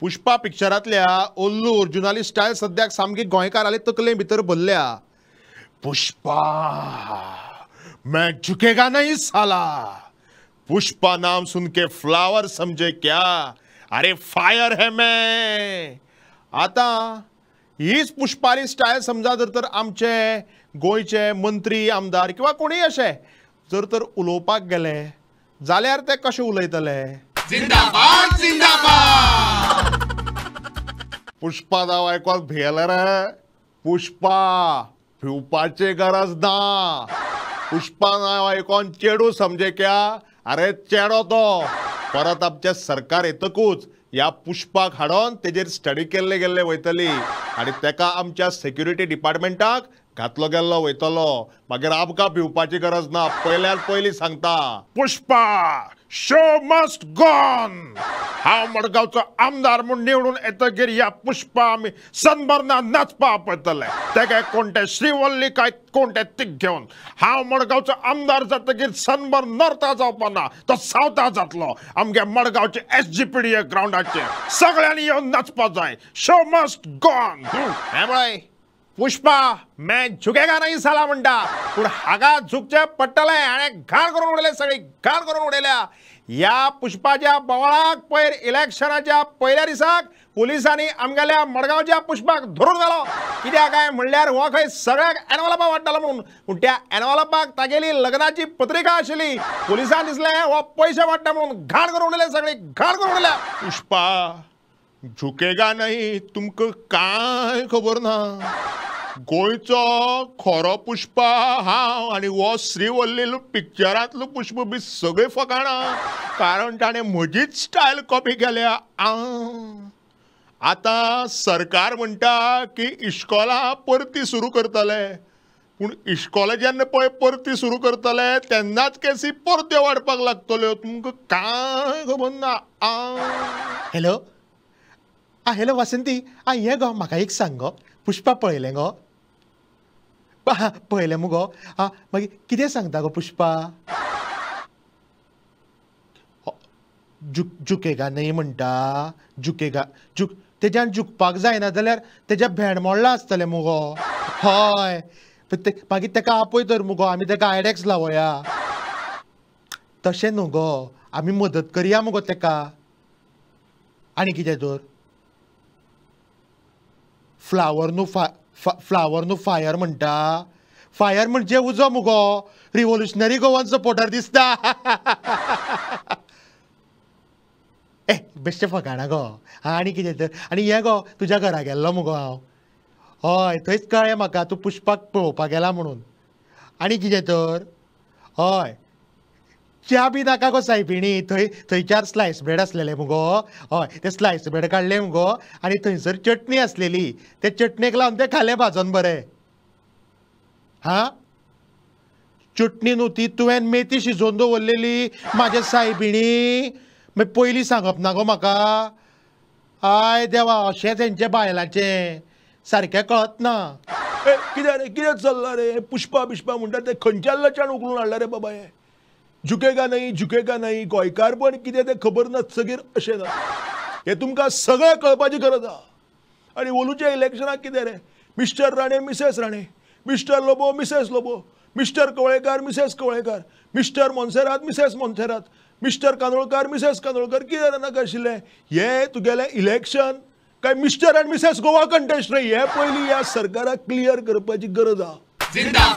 Pushpa पिक्चरातल्या ओल्लू अर्जुनाली style सध्या सामकी गोंयकार आले तकले भितर भरल्या पुष्पा मैं झुकेगा नहीं साला पुष्पा नाम सुन के फ्लावर समझे क्या अरे फायर है मैं आता हीच पुष्पाली स्टाईल समजा जर तर आमचे गोयचे मंत्री आमदार किंवा कोणी असे जर तर उलोवपाक गेले जाल्यार ते कसे उलयतले जिंदाबाद जिंदाबाद पुष्पा आयकॉन भेला रे पुष्पा पिवपाचे गरज ना पुष्पा नाव आयकॉन चेडू समजे क्या अरे चेडो तो परत आमच्या सरकार येतकूच या पुष्पाक हाडून तेजेर स्टडी केल्ले गेल्ले वयतली आणि तेका आमच्या सेक्युरिटी डिपार्टमेंटाक घातलो गेल्लो वयतलो मागीर आमकां भिवपाची गरज ना पयल्यान पहिली सांगता पुष्पा शो मस्ट गॉन हा मडगावचा आमदार म्हणून निवडून येतगीर या पुष्पा आम्ही सनबर्ना नाचपा आपयतले ते काय कोणते श्रीवल्ली काय कोणते तीक घेऊन हांव मडगावचा आमदार जातगीर सनबर नॉर्था जावपाना तो सावथा जातलो आमगे मडगावचे S G P D A ग्रावंडाचेर सगळ्यांनी येवन नाचपा जाय शो मस्ट गॉन हे म्हळाय पुष्पा मैं झुकेगा नाही साला म्हणता पण हागा झुकच्या पडटले आणि घाण करून उडले सगळी घाण करून उडयल्या या पुष्पाच्या बोवाळाक पयर इलेक्शनाच्या पयल्या दिसाक पोलिसांनी आमगेल्या मडगावच्या पुष्पाक धरून घालो कित्याक काय म्हणल्यार हो खंय सगळ्याक एनवलपा वाडटालो म्हणून पूण त्या एनवलपाक तागेली लग्नाची पत्रिका आशिल्ली पोलिसांनी दिसले हो पैसे वाडटा म्हणून घाण करून उडले सगळी घाण करून उडयल्या पुष्पा झुकेगा नाही तुमक काय खबर ना गोयचो खरो पुष्पा हांव आणि हो श्रीवल्लील पिक्चरातलो पुष्प बी सगळे फकाणा कारण ताणें म्हजीच स्टायल कॉपी केल्या आ आतां सरकार म्हणटा की इश्कोलां परती सुरू करतले पूण इश्कोलां जेन्ना पळय परती सुरू करतले तेन्नाच केसी परत्यो वाडपाक लागतल्यो तुमकां काय खबर ना आ हॅलो आ हॅलो वासंती आ हें गो म्हाका एक सांग गो पुष्पा पळयलें गो पळयलें मुगो आ मागीर कितें सांगता गो पुष्पा जु जुकेगा न्हय म्हणटा जुकेगा जुक तेज्यान जुकपाक जायना जाल्यार तेज्या भेण मोडला आसतलें मुगो हय मागीर ताका आपय तर मुगो आमी ताका आयडॅक्स लावया तशें न्हू गो आमी मदत करया मुगो तेका आनी कितें तर फ्लावर नो फा, फ्लावर नो फायर म्हणटा फायर म्हणजे उजो मुगो रिव्होल्युशनरी गोवन सपोर्टर दिसता ए बेश्टे फकाणा गो आनी कितें तर आनी हे गो तुज्या घरा गेल्लो मुगो हांव हय थंयच कळ्ळें म्हाका तूं पुष्पाक पळोवपाक गेला म्हणून आनी कितें तर हय च्या बी नाका गो सायबिणी थंय थंय चार स्लायस ब्रेड आसलेले मुगो हय ते स्लायस ब्रेड काडले मुगो आनी थंयसर चटणी आसलेली ते चटणेक लावन ते खाले भाजून बरें हां चटणी न्हू ती तुवें मेथी शिजोवन दवरलेली म्हाजे सायबिणी मागीर पयलीं सांगप ना गो म्हाका आय देवा अशें तेंचे बायलाचें सारकें कळत ना कितें रे कितें चल्लां रे पुष्पा बिश्पा म्हणटा ते खंयच्या लचान उखलून हाडला रे बाबा हें झुकेगा नाही झुकेगा नाही गोयकार पण कितें तें खबर नसतगीर असे ना हें तुमकां सगळें कळपाची गरज आहा आणि ओलूच्या इलेक्शनाक किती रे Mr Rane Mrs Rane Mr Lobo Mrs Lobo Mr Kavlekar Mrs Kavlekar Mr Monserrate Mrs Monserrate Mr Kandolkar Mrs Kandolkar कितें नाका आशिल्लें हे तुगेले इलेक्शन काय मिस्टर आनी मिसेस गोवा कंटेस्ट रे हे पहिली या सरकाराक क्लियर करपाची गरज आहा